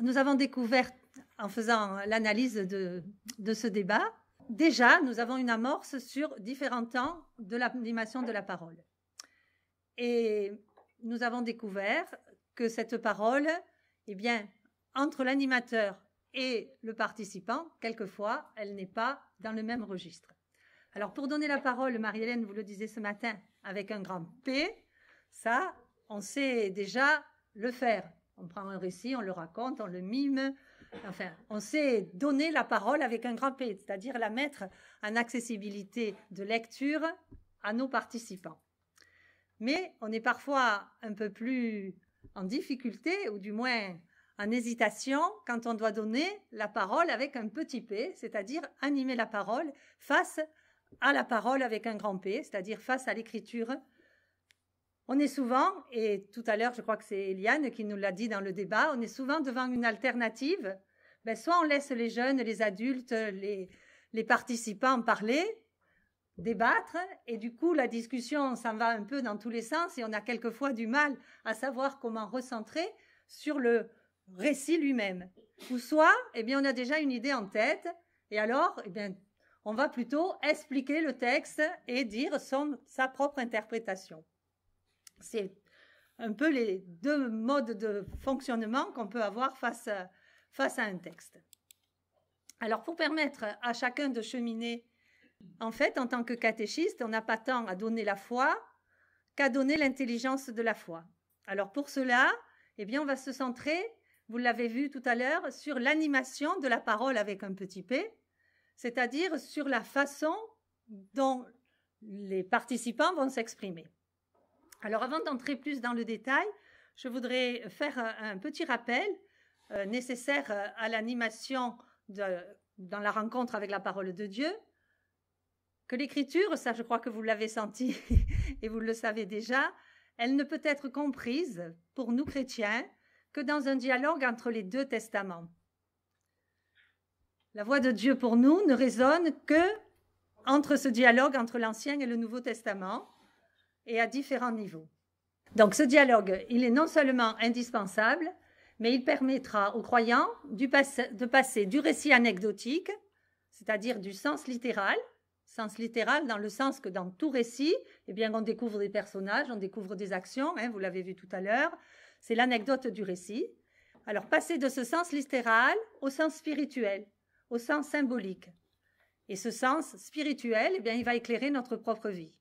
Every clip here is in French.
nous avons découvert en faisant l'analyse de, ce débat, déjà, nous avons une amorce sur différents temps de l'animation de la parole. Et nous avons découvert que cette parole, eh bien, entre l'animateur et le participant, quelquefois, elle n'est pas dans le même registre. Alors, pour donner la parole, Marie-Hélène, vous le disiez ce matin, avec un grand P, ça, on sait déjà le faire. On prend un récit, on le raconte, on le mime. Enfin, on sait donner la parole avec un grand P, c'est-à-dire la mettre en accessibilité de lecture à nos participants. Mais on est parfois un peu plus en difficulté, ou du moins en hésitation, quand on doit donner la parole avec un petit P, c'est-à-dire animer la parole face à la parole avec un grand P, c'est-à-dire face à l'écriture on est souvent, et tout à l'heure, je crois que c'est Eliane qui nous l'a dit dans le débat, on est souvent devant une alternative. Ben, soit on laisse les jeunes, les adultes, les, participants parler, débattre, et du coup, la discussion s'en va un peu dans tous les sens et on a quelquefois du mal à savoir comment recentrer sur le récit lui-même. Ou soit, eh bien, on a déjà une idée en tête, et alors, eh bien, on va plutôt expliquer le texte et dire son, sa propre interprétation. C'est un peu les deux modes de fonctionnement qu'on peut avoir face à, un texte. Alors pour permettre à chacun de cheminer, en fait, en tant que catéchiste, on n'a pas tant à donner la foi qu'à donner l'intelligence de la foi. Alors pour cela, eh bien, on va se centrer, vous l'avez vu tout à l'heure, sur l'animation de la parole avec un petit p, c'est-à-dire sur la façon dont les participants vont s'exprimer. Alors avant d'entrer plus dans le détail, je voudrais faire un, petit rappel euh, nécessaire euh, à l'animation dans la rencontre avec la parole de Dieu, que l'écriture, ça je crois que vous l'avez senti et vous le savez déjà, elle ne peut être comprise pour nous chrétiens que dans un dialogue entre les deux testaments. La voix de Dieu pour nous ne résonne que entre ce dialogue entre l'Ancien et le Nouveau Testament, et à différents niveaux. Donc ce dialogue, il est non seulement indispensable, mais il permettra aux croyants de passer du récit anecdotique, c'est-à-dire du sens littéral, sens littéral dans le sens que dans tout récit, eh bien, on découvre des personnages, on découvre des actions, hein, vous l'avez vu tout à l'heure, c'est l'anecdote du récit. Alors passer de ce sens littéral au sens spirituel, au sens symbolique. Et ce sens spirituel, eh bien, il va éclairer notre propre vie.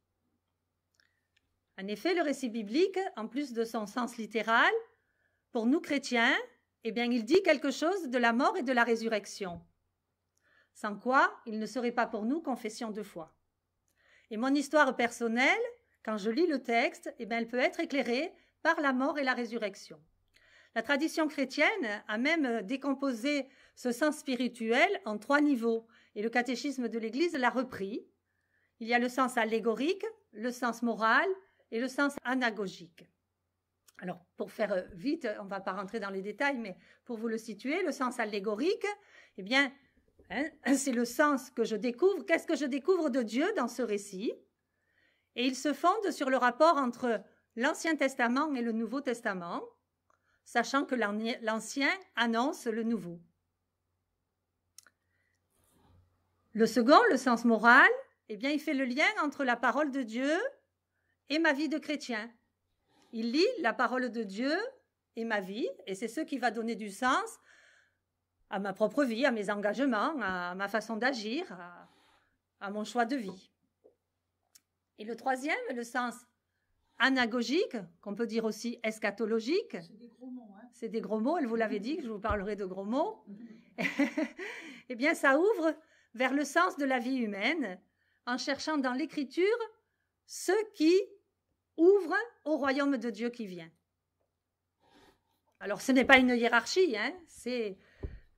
En effet, le récit biblique, en plus de son sens littéral, pour nous chrétiens, eh bien, il dit quelque chose de la mort et de la résurrection. Sans quoi, il ne serait pas pour nous confession de foi. Et mon histoire personnelle, quand je lis le texte, eh bien, elle peut être éclairée par la mort et la résurrection. La tradition chrétienne a même décomposé ce sens spirituel en trois niveaux, et le catéchisme de l'Église l'a repris. Il y a le sens allégorique, le sens moral et le sens anagogique. Alors, pour faire euh, vite, on ne va pas rentrer dans les détails, mais pour vous le situer, le sens allégorique, eh bien, hein, c'est le sens que je découvre. Qu'est-ce que je découvre de Dieu dans ce récit Et il se fonde sur le rapport entre l'Ancien Testament et le Nouveau Testament, sachant que l'Ancien annonce le Nouveau. Le second, le sens moral, eh bien, il fait le lien entre la parole de Dieu et ma vie de chrétien. Il lit la parole de Dieu et ma vie, et c'est ce qui va donner du sens à ma propre vie, à mes engagements, à ma façon d'agir, à, mon choix de vie. Et le troisième, le sens anagogique, qu'on peut dire aussi eschatologique. C'est des gros mots. Hein. elle vous l'avait dit, je vous parlerai de gros mots. Eh bien, ça ouvre vers le sens de la vie humaine en cherchant dans l'écriture ce qui ouvre au royaume de Dieu qui vient. Alors ce n'est pas une hiérarchie, hein, c'est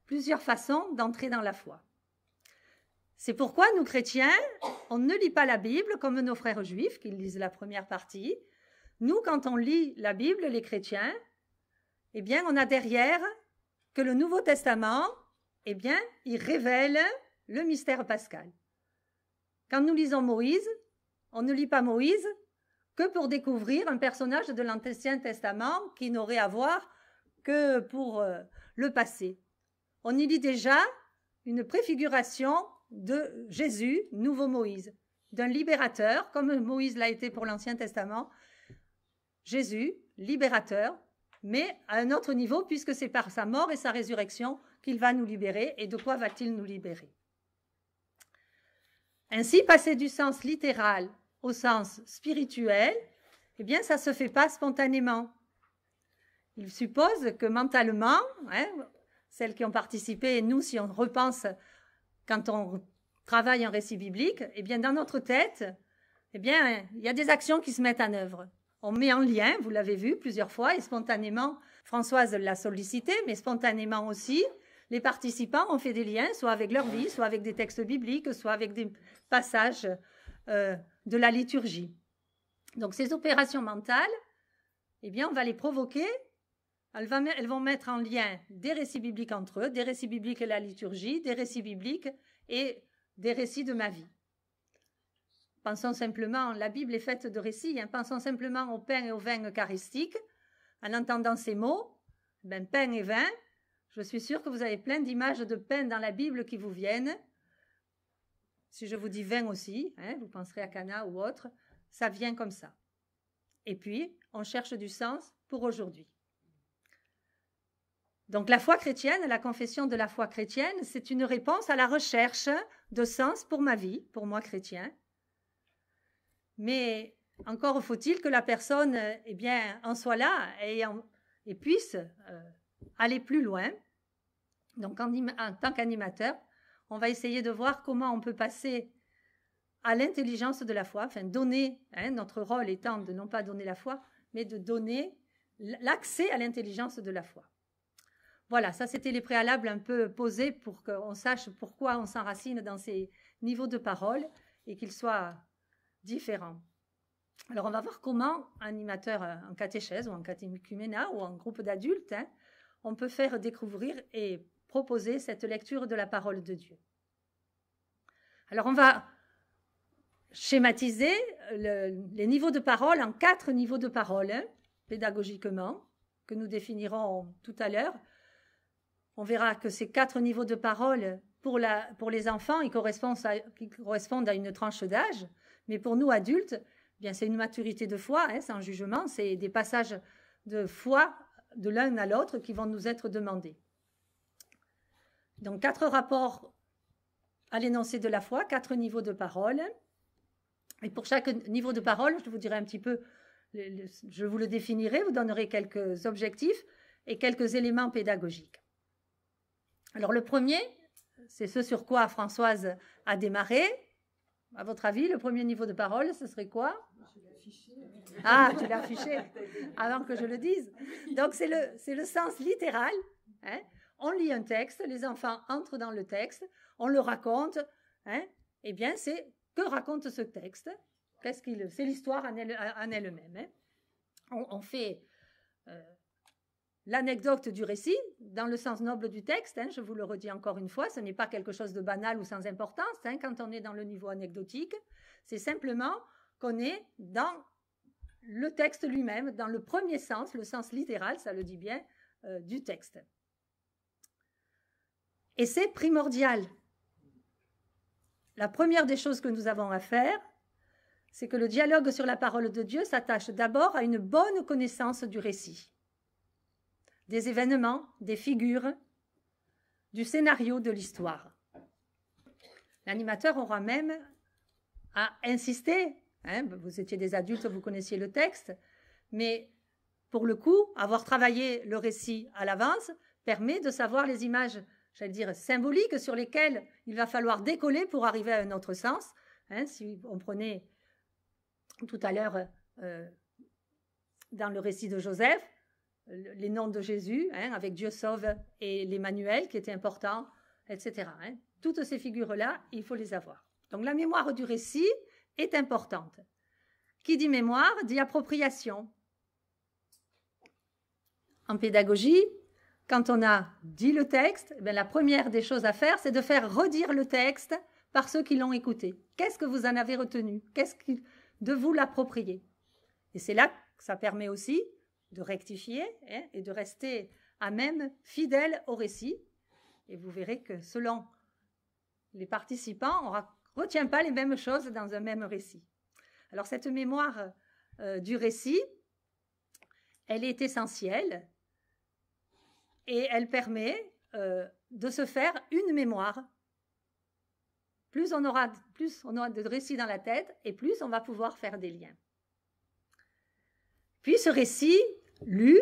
plusieurs façons d'entrer dans la foi. C'est pourquoi nous chrétiens, on ne lit pas la Bible comme nos frères juifs qui lisent la première partie. Nous, quand on lit la Bible, les chrétiens, eh bien, on a derrière que le Nouveau Testament, eh bien, il révèle le mystère pascal. Quand nous lisons Moïse, on ne lit pas Moïse, pour découvrir un personnage de l'Ancien Testament qui n'aurait à voir que pour euh, le passé. On y lit déjà une préfiguration de Jésus, nouveau Moïse, d'un libérateur, comme Moïse l'a été pour l'Ancien Testament. Jésus, libérateur, mais à un autre niveau, puisque c'est par sa mort et sa résurrection qu'il va nous libérer. Et de quoi va-t-il nous libérer Ainsi, passer du sens littéral au sens spirituel, eh bien, ça ne se fait pas spontanément. Il suppose que mentalement, hein, celles qui ont participé, et nous, si on repense quand on travaille en récit biblique, eh bien, dans notre tête, eh bien, il y a des actions qui se mettent en œuvre. On met en lien, vous l'avez vu plusieurs fois, et spontanément, Françoise l'a sollicité, mais spontanément aussi, les participants ont fait des liens, soit avec leur vie, soit avec des textes bibliques, soit avec des passages euh, de la liturgie. Donc ces opérations mentales, eh bien, on va les provoquer. Elles, vont mettre en lien des récits bibliques entre eux, des récits bibliques et la liturgie, des récits bibliques et des récits de ma vie. Pensons simplement, la Bible est faite de récits, hein. pensons simplement au pain et au vin eucharistique. En entendant ces mots, eh ben, pain et vin, je suis sûre que vous avez plein d'images de pain dans la Bible qui vous viennent, si je vous dis vin aussi, hein, vous penserez à Cana ou autre, ça vient comme ça. Et puis, on cherche du sens pour aujourd'hui. Donc la foi chrétienne, la confession de la foi chrétienne, c'est une réponse à la recherche de sens pour ma vie, pour moi chrétien. Mais encore faut-il que la personne eh bien, en soit là et, puisse euh, aller plus loin. Donc en tant qu'animateur, on va essayer de voir comment on peut passer à l'intelligence de la foi, enfin donner, hein, notre rôle étant de non pas donner la foi, mais de donner l'accès à l'intelligence de la foi. Voilà, ça c'était les préalables un peu posés pour qu'on sache pourquoi on s'enracine dans ces niveaux de parole et qu'ils soient différents. Alors on va voir comment, animateur euh, en catéchèse ou en catéchuménat ou en groupe d'adultes, hein, on peut faire découvrir et proposer cette lecture de la parole de Dieu. Alors on va schématiser les niveaux de parole en quatre niveaux de parole, hein, pédagogiquement, que nous définirons tout à l'heure. On verra que ces quatre niveaux de parole, pour, les enfants, ils correspondent, à, une tranche d'âge, mais pour nous adultes, eh bien c'est une maturité de foi, hein, un jugement, c'est des passages de foi de l'un à l'autre qui vont nous être demandés. Donc quatre rapports à l'énoncé de la foi, quatre niveaux de parole. Et pour chaque niveau de parole, je vous dirai un petit peu, je vous le définirai, vous donnerez quelques objectifs et quelques éléments pédagogiques. Alors le premier, c'est ce sur quoi Françoise a démarré. À votre avis, le premier niveau de parole, ce serait quoi Ah, tu l'as affiché avant que je le dise. Donc c'est le, le sens littéral. Hein on lit un texte, les enfants entrent dans le texte, on le raconte, hein, eh bien, c'est que raconte ce texte qu'il C'est l'histoire en elle-même. Hein. on, fait euh, l'anecdote du récit dans le sens noble du texte. Hein, je vous le redis encore une fois, ce n'est pas quelque chose de banal ou sans importance. quand on est dans le niveau anecdotique, c'est simplement qu'on est dans le texte lui-même, dans le premier sens, le sens littéral, ça le dit bien, euh, du texte. Et c'est primordial. La première des choses que nous avons à faire, c'est que le dialogue sur la parole de Dieu s'attache d'abord à une bonne connaissance du récit, des événements, des figures, du scénario de l'histoire. L'animateur aura même à insister. Hein, vous étiez des adultes, vous connaissiez le texte, mais pour le coup, avoir travaillé le récit à l'avance permet de savoir les images j'allais dire, symboliques sur lesquelles il va falloir décoller pour arriver à un autre sens. Hein, si on prenait tout à l'heure euh, dans le récit de Joseph, les noms de Jésus, hein, avec Dieu sauve et l'Emmanuel qui était important, etc. Hein. Toutes ces figures-là, il faut les avoir. Donc la mémoire du récit est importante. Qui dit mémoire dit appropriation. En pédagogie, quand on a dit le texte, eh la première des choses à faire, c'est de faire redire le texte par ceux qui l'ont écouté. Qu'est-ce que vous en avez retenu Qu'est-ce de vous l'approprier Et c'est là que ça permet aussi de rectifier hein, et de rester à même fidèle au récit. Et vous verrez que selon les participants, on ne retient pas les mêmes choses dans un même récit. Alors cette mémoire euh, du récit, elle est essentielle et elle permet euh, de se faire une mémoire. Plus on, aura, plus on aura de récits dans la tête et plus on va pouvoir faire des liens. Puis ce récit, lu,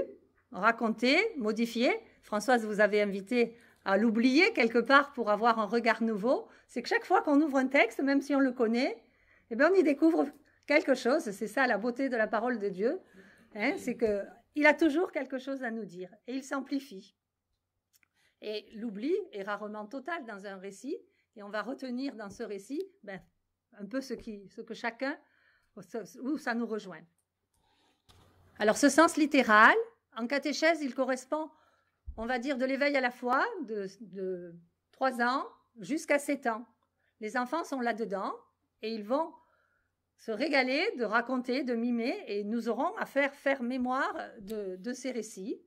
raconté, modifié, Françoise vous avez invité à l'oublier quelque part pour avoir un regard nouveau, c'est que chaque fois qu'on ouvre un texte, même si on le connaît, eh bien on y découvre quelque chose. C'est ça la beauté de la parole de Dieu. Hein, c'est il a toujours quelque chose à nous dire et il s'amplifie. Et l'oubli est rarement total dans un récit, et on va retenir dans ce récit ben, un peu ce, qui, ce que chacun, où ça nous rejoint. Alors ce sens littéral, en catéchèse, il correspond, on va dire, de l'éveil à la foi, de, trois ans jusqu'à 7 ans. Les enfants sont là-dedans et ils vont se régaler de raconter, de mimer, et nous aurons à faire faire mémoire de ces récits.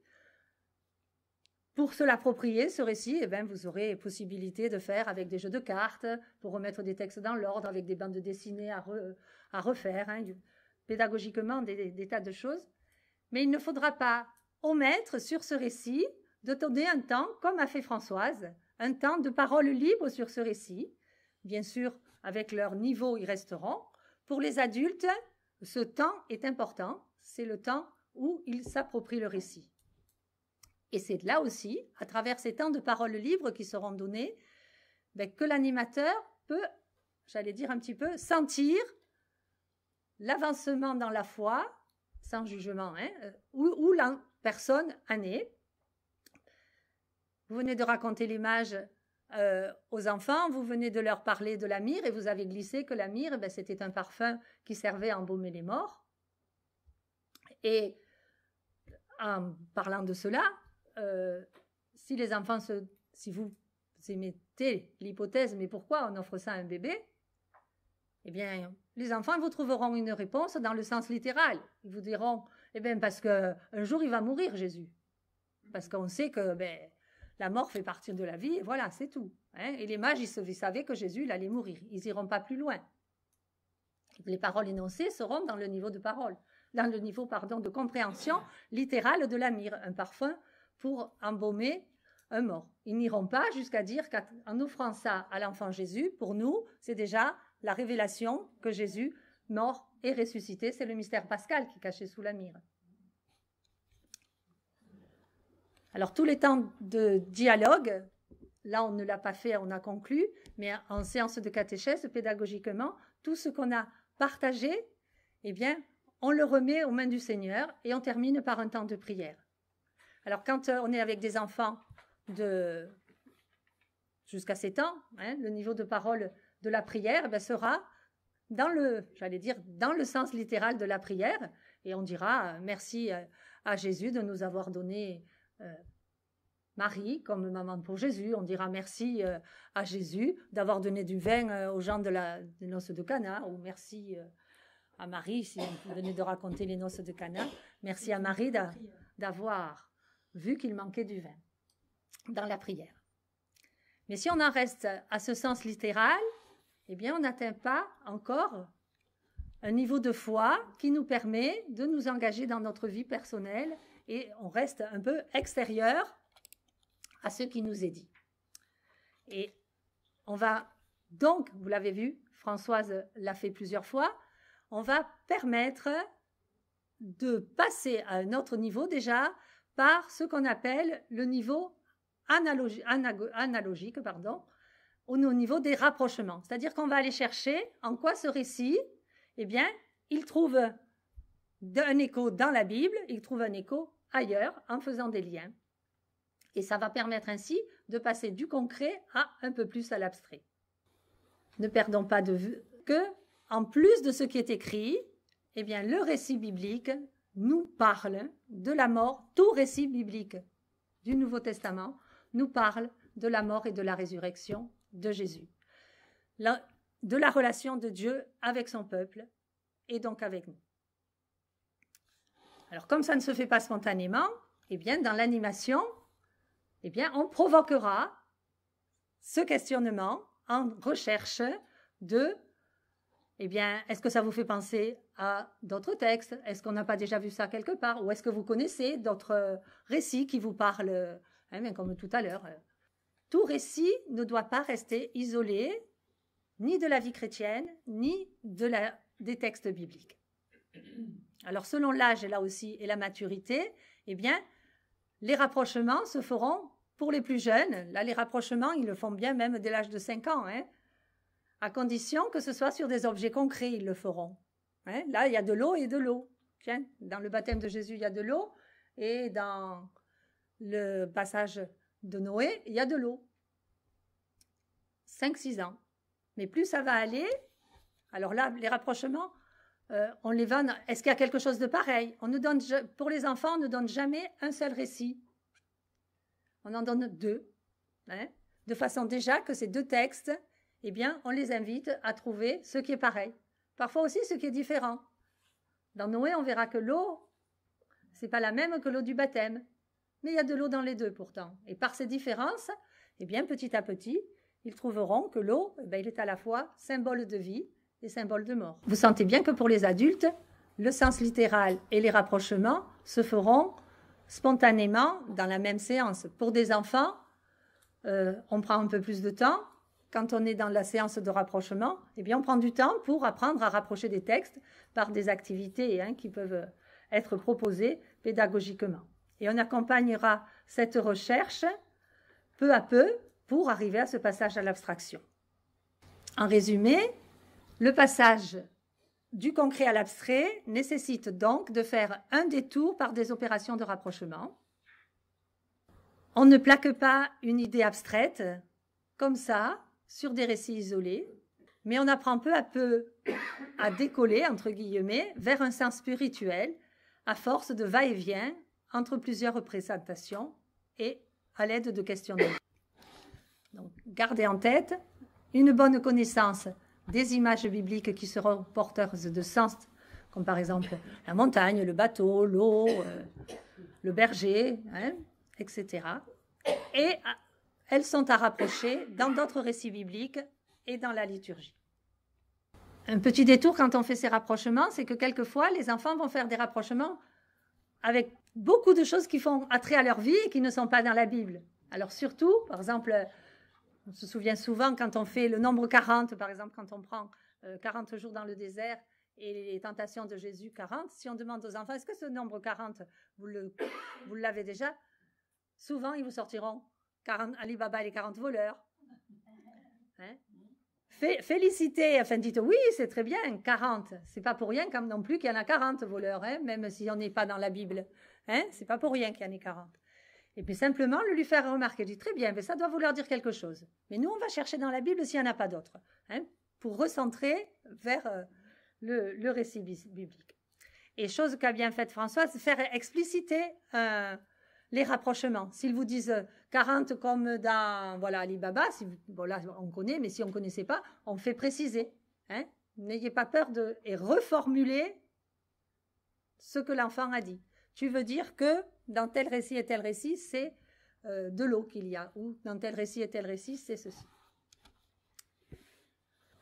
Pour se l'approprier, ce récit, eh bien, vous aurez possibilité de faire avec des jeux de cartes, pour remettre des textes dans l'ordre, avec des bandes dessinées à, refaire, hein, pédagogiquement des, des, tas de choses. Mais il ne faudra pas omettre sur ce récit de donner un temps, comme a fait Françoise, un temps de parole libre sur ce récit. Bien sûr, avec leur niveau, ils resteront. Pour les adultes, ce temps est important. C'est le temps où ils s'approprient le récit. Et c'est là aussi, à travers ces temps de paroles libres qui seront donnés, ben, que l'animateur peut, j'allais dire un petit peu, sentir l'avancement dans la foi, sans jugement, hein, euh, où, la personne en Vous venez de raconter l'image euh, aux enfants, vous venez de leur parler de la mire et vous avez glissé que la mire ben, c'était un parfum qui servait à embaumer les morts. Et en parlant de cela, euh, si les enfants se, si vous émettez l'hypothèse, mais pourquoi on offre ça à un bébé Eh bien, les enfants vous trouveront une réponse dans le sens littéral. Ils vous diront, eh bien, parce que un jour il va mourir Jésus, parce qu'on sait que ben, la mort fait partie de la vie. Et voilà, c'est tout. Hein et les mages, ils, savaient que Jésus allait mourir. Ils iront pas plus loin. Les paroles énoncées seront dans le niveau de parole, dans le niveau pardon de compréhension littérale de la mire. Un parfum pour embaumer un mort. Ils n'iront pas jusqu'à dire qu'en offrant ça à l'enfant Jésus, pour nous, c'est déjà la révélation que Jésus, mort et ressuscité, c'est le mystère pascal qui est caché sous la mire. Alors tous les temps de dialogue, là on ne l'a pas fait, on a conclu, mais en séance de catéchèse, pédagogiquement, tout ce qu'on a partagé, eh bien, on le remet aux mains du Seigneur et on termine par un temps de prière. Alors quand euh, on est avec des enfants de jusqu'à 7 ans, hein, le niveau de parole de la prière eh ben, sera dans le, j'allais dire, dans le sens littéral de la prière, et on dira euh, merci euh, à Jésus de nous avoir donné Marie comme maman pour Jésus. On dira merci à Jésus d'avoir donné du vin aux gens de la des noces de Cana, ou merci à Marie si vous venez de raconter les noces de Cana. Merci à Marie d'avoir vu qu'il manquait du vin dans la prière. Mais si on en reste à ce sens littéral, eh bien, on n'atteint pas encore un niveau de foi qui nous permet de nous engager dans notre vie personnelle et on reste un peu extérieur à ce qui nous est dit. Et on va donc, vous l'avez vu, Françoise l'a fait plusieurs fois, on va permettre de passer à un autre niveau déjà par ce qu'on appelle le niveau analogique, pardon, au niveau des rapprochements. C'est-à-dire qu'on va aller chercher en quoi ce récit, eh bien, il trouve un écho dans la Bible, il trouve un écho ailleurs en faisant des liens. Et ça va permettre ainsi de passer du concret à un peu plus à l'abstrait. Ne perdons pas de vue que, en plus de ce qui est écrit, eh bien, le récit biblique nous parle de la mort, tout récit biblique du Nouveau Testament nous parle de la mort et de la résurrection de Jésus, de la relation de Dieu avec son peuple et donc avec nous. Alors comme ça ne se fait pas spontanément, eh bien dans l'animation, eh bien on provoquera ce questionnement en recherche de eh bien, est-ce que ça vous fait penser à d'autres textes Est-ce qu'on n'a pas déjà vu ça quelque part Ou est-ce que vous connaissez d'autres récits qui vous parlent eh Comme tout à l'heure. Tout récit ne doit pas rester isolé ni de la vie chrétienne, ni de des textes bibliques. Alors, selon l'âge, là aussi, et la maturité, eh bien, les rapprochements se feront pour les plus jeunes. Là, les rapprochements, ils le font bien même dès l'âge de 5 ans. Hein à condition que ce soit sur des objets concrets, ils le feront. Hein? Là, il y a de l'eau et de l'eau. dans le baptême de Jésus, il y a de l'eau, et dans le passage de Noé, il y a de l'eau. Cinq, six ans. Mais plus ça va aller, alors là, les rapprochements, euh, on les va. Est-ce qu'il y a quelque chose de pareil On ne donne pour les enfants, on ne donne jamais un seul récit. On en donne deux, hein? de façon déjà que ces deux textes eh bien, on les invite à trouver ce qui est pareil. Parfois aussi ce qui est différent. Dans Noé, on verra que l'eau, c'est pas la même que l'eau du baptême. Mais il y a de l'eau dans les deux pourtant. Et par ces différences, eh bien, petit à petit, ils trouveront que l'eau, eh ben, est à la fois symbole de vie et symbole de mort. Vous sentez bien que pour les adultes, le sens littéral et les rapprochements se feront spontanément dans la même séance. Pour des enfants, euh, on prend un peu plus de temps, quand on est dans la séance de rapprochement, eh bien, on prend du temps pour apprendre à rapprocher des textes par des activités hein, qui peuvent être proposées pédagogiquement. Et on accompagnera cette recherche peu à peu pour arriver à ce passage à l'abstraction. En résumé, le passage du concret à l'abstrait nécessite donc de faire un détour par des opérations de rapprochement. On ne plaque pas une idée abstraite comme ça sur des récits isolés, mais on apprend peu à peu à décoller, entre guillemets, vers un sens spirituel, à force de va-et-vient entre plusieurs représentations et à l'aide de questionnaires. Donc, gardez en tête une bonne connaissance des images bibliques qui seront porteurs de sens, comme par exemple la montagne, le bateau, l'eau, euh, le berger, etc. Hein, et elles sont à rapprocher dans d'autres récits bibliques et dans la liturgie. Un petit détour quand on fait ces rapprochements, c'est que quelquefois les enfants vont faire des rapprochements avec beaucoup de choses qui font attrait à leur vie et qui ne sont pas dans la Bible. Alors surtout, par exemple, on se souvient souvent quand on fait le nombre 40, par exemple, quand on prend 40 euh, jours dans le désert et les tentations de Jésus 40, si on demande aux enfants, est-ce que ce nombre 40, vous l'avez déjà Souvent, ils vous sortiront Alibaba et les 40 voleurs. Hein? féliciter, enfin dites oui, c'est très bien, 40. C'est pas pour rien comme non plus qu'il y en a 40 voleurs, hein, même si on n'est pas dans la Bible. Hein, c'est pas pour rien qu'il y en ait 40. Et puis simplement le lui faire remarquer, dit très bien, mais ça doit vouloir dire quelque chose. Mais nous, on va chercher dans la Bible s'il n'y en a pas d'autres, hein, pour recentrer vers euh, le, récit biblique. Et chose qu'a bien faite Françoise, faire expliciter euh, les rapprochements. S'ils vous disent 40 comme dans voilà Alibaba, si on connaît, mais si on ne connaissait pas, on fait préciser. Hein. N'ayez pas peur de et reformuler ce que l'enfant a dit. Tu veux dire que dans tel récit et tel récit, c'est euh, de l'eau qu'il y a, ou dans tel récit et tel récit, c'est ceci.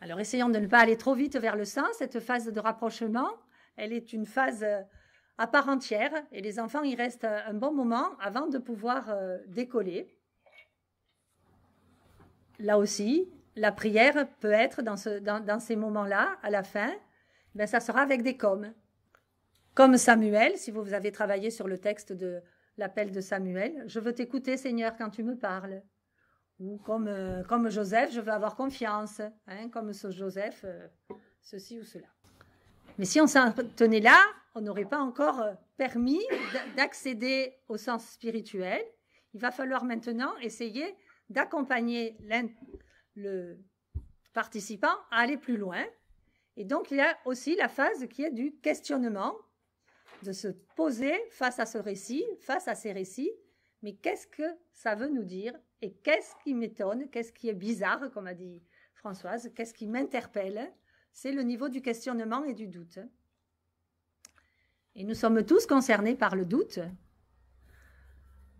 Alors essayons de ne pas aller trop vite vers le sens. Cette phase de rapprochement, elle est une phase à part entière et les enfants y restent euh, un bon moment avant de pouvoir euh, décoller. Là aussi, la prière peut être dans, ces moments-là, à la fin, mais ben, ça sera avec des coms. Comme Samuel, si vous avez travaillé sur le texte de l'appel de Samuel, je veux t'écouter Seigneur quand tu me parles. Ou comme, euh, comme Joseph, je veux avoir confiance, hein, comme ce Joseph, ceci ou cela. Mais si on s'en tenait là, on n'aurait pas encore euh, permis d'accéder au sens spirituel. Il va falloir maintenant essayer d'accompagner le participant à aller plus loin. Et donc, il y a aussi la phase qui est du questionnement, de se poser face à ce récit, face à ces récits. Mais qu'est-ce que ça veut nous dire Et qu'est-ce qui m'étonne Qu'est-ce qui est bizarre, comme a dit Françoise Qu'est-ce qui m'interpelle C'est le niveau du questionnement et du doute. Et nous sommes tous concernés par le doute,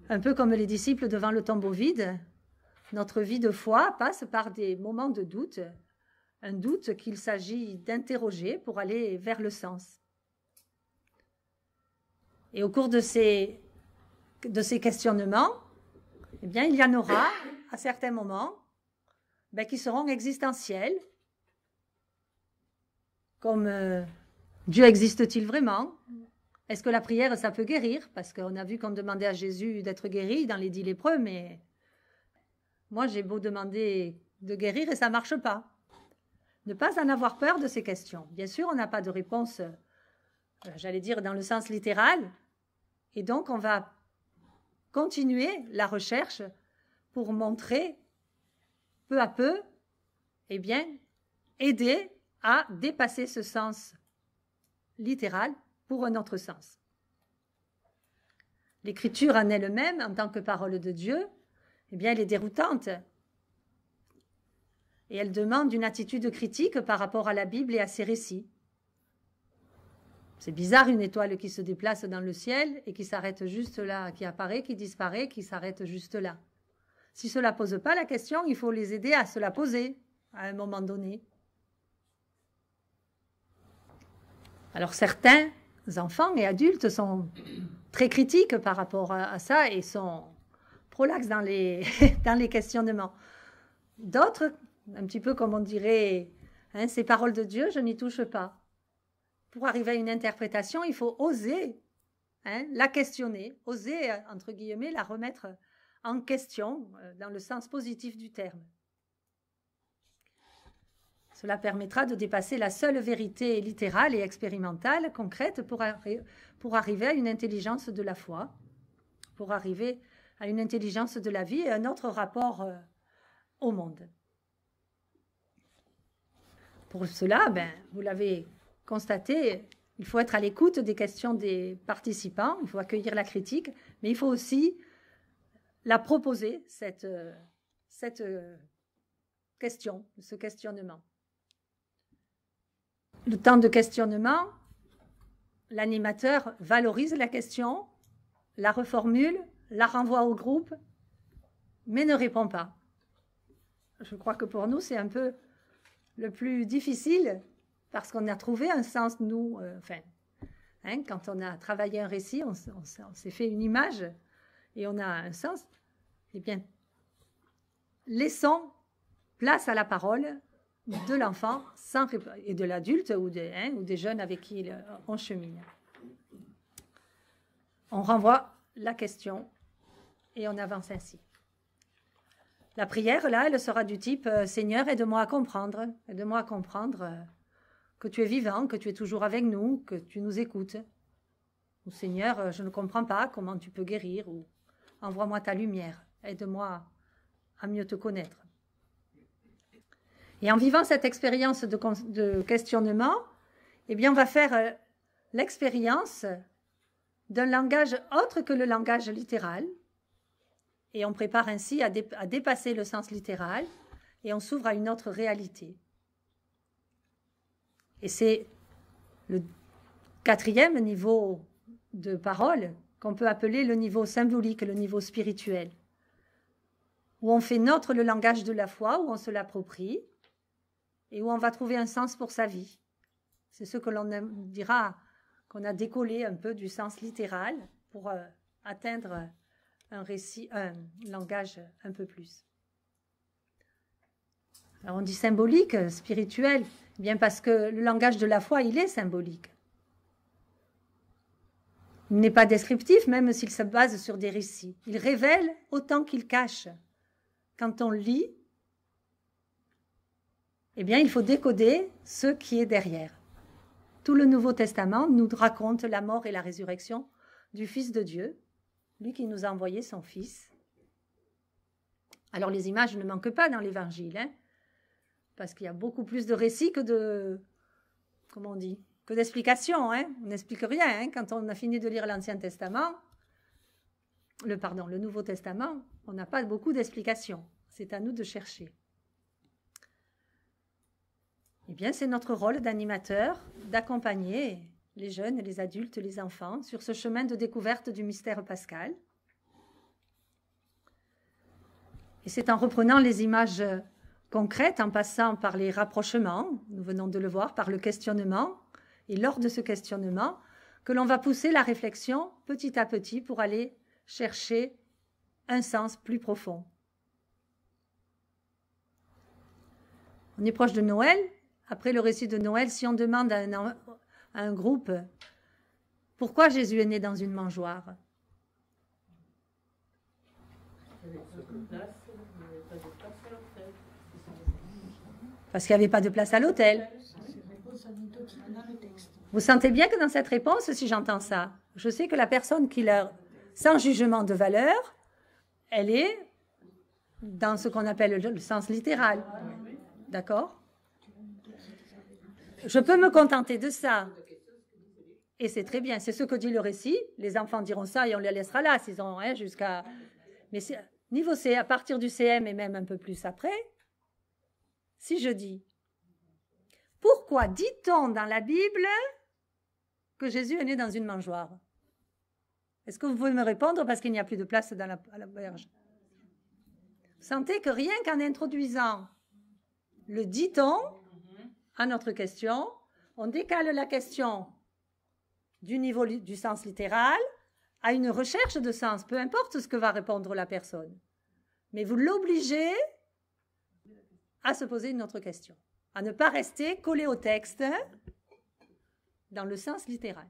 un peu comme les disciples devant le tombeau vide. Notre vie de foi passe par des moments de doute, un doute qu'il s'agit d'interroger pour aller vers le sens. Et au cours de ces, de ces questionnements, eh bien, il y en aura à certains moments ben, qui seront existentiels, comme euh, Dieu existe-t-il vraiment est-ce que la prière, ça peut guérir Parce qu'on a vu qu'on demandait à Jésus d'être guéri dans les dix lépreux, mais moi, j'ai beau demander de guérir et ça ne marche pas. Ne pas en avoir peur de ces questions. Bien sûr, on n'a pas de réponse, euh, j'allais dire, dans le sens littéral. Et donc, on va continuer la recherche pour montrer peu à peu, et eh bien, aider à dépasser ce sens littéral pour un autre sens. L'écriture en elle-même, en tant que parole de Dieu, eh bien, elle est déroutante. Et elle demande une attitude critique par rapport à la Bible et à ses récits. C'est bizarre une étoile qui se déplace dans le ciel et qui s'arrête juste là, qui apparaît, qui disparaît, qui s'arrête juste là. Si cela pose pas la question, il faut les aider à se la poser à un moment donné. Alors certains enfants et adultes sont très critiques par rapport à, ça et sont prolaxes dans les, dans les questionnements. D'autres, un petit peu comme on dirait, hein, ces paroles de Dieu, je n'y touche pas. Pour arriver à une interprétation, il faut oser hein, la questionner, oser, euh, entre guillemets, la remettre en question euh, dans le sens positif du terme. Cela permettra de dépasser la seule vérité littérale et expérimentale, concrète, pour, pour arriver à une intelligence de la foi, pour arriver à une intelligence de la vie et un autre rapport euh, au monde. Pour cela, ben, vous l'avez constaté, il faut être à l'écoute des questions des participants, il faut accueillir la critique, mais il faut aussi la proposer, cette, euh, cette euh, question, ce questionnement le temps de questionnement, l'animateur valorise la question, la reformule, la renvoie au groupe, mais ne répond pas. Je crois que pour nous, c'est un peu le plus difficile parce qu'on a trouvé un sens, nous, euh, enfin, hein, quand on a travaillé un récit, on, s'est fait une image et on a un sens. Eh bien, laissons place à la parole de l'enfant et de l'adulte hein, ou, des jeunes avec qui il, euh, on chemine. On renvoie la question et on avance ainsi. La prière, là, elle sera du type euh, Seigneur, aide-moi à comprendre, aide-moi à comprendre euh, que tu es vivant, que tu es toujours avec nous, que tu nous écoutes. Ou Seigneur, je ne comprends pas comment tu peux guérir, ou envoie-moi ta lumière, aide-moi à mieux te connaître. Et en vivant cette expérience de, questionnement, eh bien, on va faire euh, l'expérience d'un langage autre que le langage littéral. Et on prépare ainsi à, à dépasser le sens littéral et on s'ouvre à une autre réalité. Et c'est le quatrième niveau de parole qu'on peut appeler le niveau symbolique, le niveau spirituel, où on fait notre le langage de la foi, où on se l'approprie, et où on va trouver un sens pour sa vie. C'est ce que l'on dira qu'on a décollé un peu du sens littéral pour euh, atteindre un récit, un langage un peu plus. Alors on dit symbolique, spirituel, eh bien parce que le langage de la foi, il est symbolique. Il n'est pas descriptif, même s'il se base sur des récits. Il révèle autant qu'il cache. Quand on lit, eh bien, il faut décoder ce qui est derrière. Tout le Nouveau Testament nous raconte la mort et la résurrection du Fils de Dieu, lui qui nous a envoyé son Fils. Alors les images ne manquent pas dans l'Évangile, hein, parce qu'il y a beaucoup plus de récits que de... comment on dit que d'explications. Hein. On n'explique rien hein. quand on a fini de lire l'Ancien Testament, le pardon, le Nouveau Testament, on n'a pas beaucoup d'explications. C'est à nous de chercher. Eh c'est notre rôle d'animateur d'accompagner les jeunes, les adultes, les enfants sur ce chemin de découverte du mystère pascal. Et c'est en reprenant les images concrètes, en passant par les rapprochements, nous venons de le voir, par le questionnement, et lors de ce questionnement, que l'on va pousser la réflexion petit à petit pour aller chercher un sens plus profond. On est proche de Noël, après le récit de Noël, si on demande à un, groupe pourquoi Jésus est né dans une mangeoire, Parce qu'il n'y avait pas de place à l'hôtel. Vous sentez bien que dans cette réponse, si j'entends ça, je sais que la personne qui leur, sans jugement de valeur, elle est dans ce qu'on appelle le sens littéral. D'accord je peux me contenter de ça. Et c'est très bien. C'est ce que dit le récit. Les enfants diront ça et on les laissera là s'ils ont hein, jusqu'à. Mais niveau C, à partir du CM et même un peu plus après, si je dis pourquoi dit-on dans la Bible que Jésus est né dans une mangeoire Est-ce que vous pouvez me répondre parce qu'il n'y a plus de place dans la, à la berge Vous sentez que rien qu'en introduisant le dit-on, à notre question. On décale la question du niveau du sens littéral à une recherche de sens, peu importe ce que va répondre la personne. Mais vous l'obligez à se poser une autre question, à ne pas rester collé au texte dans le sens littéral.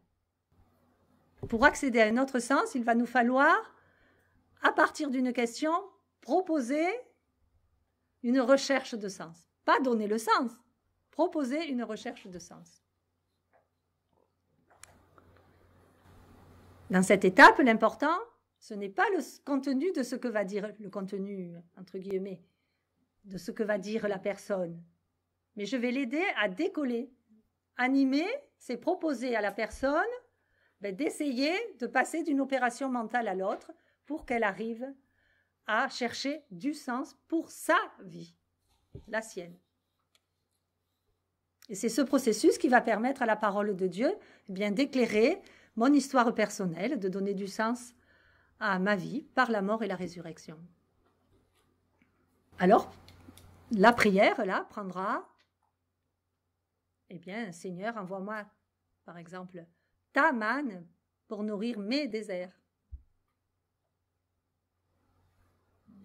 Pour accéder à un autre sens, il va nous falloir, à partir d'une question, proposer une recherche de sens. Pas donner le sens, proposer une recherche de sens. Dans cette étape, l'important, ce n'est pas le contenu de ce que va dire le contenu, entre guillemets, de ce que va dire la personne, mais je vais l'aider à décoller. Animer, c'est proposer à la personne ben, d'essayer de passer d'une opération mentale à l'autre pour qu'elle arrive à chercher du sens pour sa vie, la sienne. Et c'est ce processus qui va permettre à la parole de Dieu eh bien d'éclairer mon histoire personnelle, de donner du sens à ma vie par la mort et la résurrection. Alors, la prière, là, prendra, eh bien, Seigneur, envoie-moi, par exemple, ta manne pour nourrir mes déserts.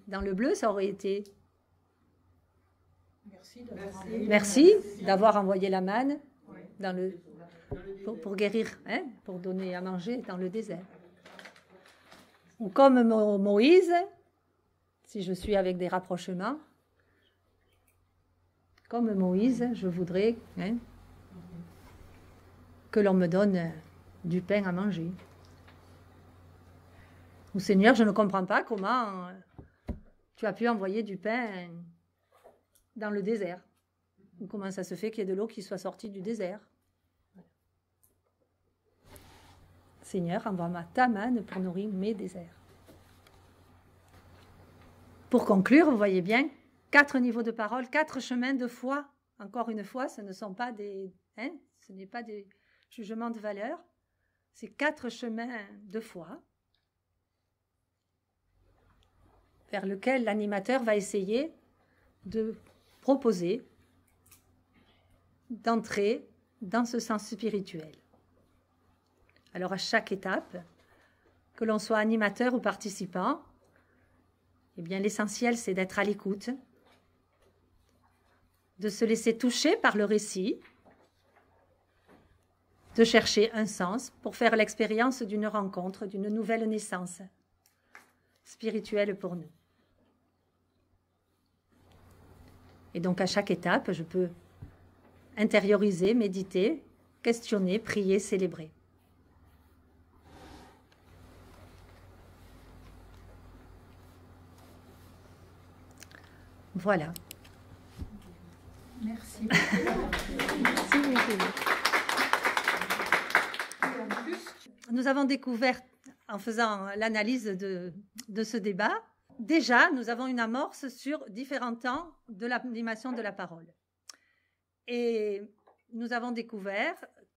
Dans le bleu, ça aurait été Merci d'avoir envoyé la manne dans le, pour, guérir, hein, pour donner à manger dans le désert. Ou comme Moïse, si je suis avec des rapprochements, comme Moïse, je voudrais hein, que l'on me donne du pain à manger. Ou Seigneur, je ne comprends pas comment euh, tu as pu envoyer du pain dans le désert. comment ça se fait qu'il y ait de l'eau qui soit sortie du désert Seigneur, envoie ma tamane pour nourrir mes déserts. Pour conclure, vous voyez bien, quatre niveaux de parole, quatre chemins de foi. Encore une fois, ce ne sont pas des, hein, ce n'est pas des jugements de valeur. C'est quatre chemins de foi vers lequel l'animateur va essayer de proposer d'entrer dans ce sens spirituel. Alors à chaque étape, que l'on soit animateur ou participant, eh bien l'essentiel c'est d'être à l'écoute, de se laisser toucher par le récit, de chercher un sens pour faire l'expérience d'une rencontre, d'une nouvelle naissance spirituelle pour nous. Et donc à chaque étape, je peux intérioriser, méditer, questionner, prier, célébrer. Voilà. Merci. Merci. Nous avons découvert, en faisant l'analyse de ce débat, déjà, nous avons une amorce sur différents temps de l'animation de la parole. Et nous avons découvert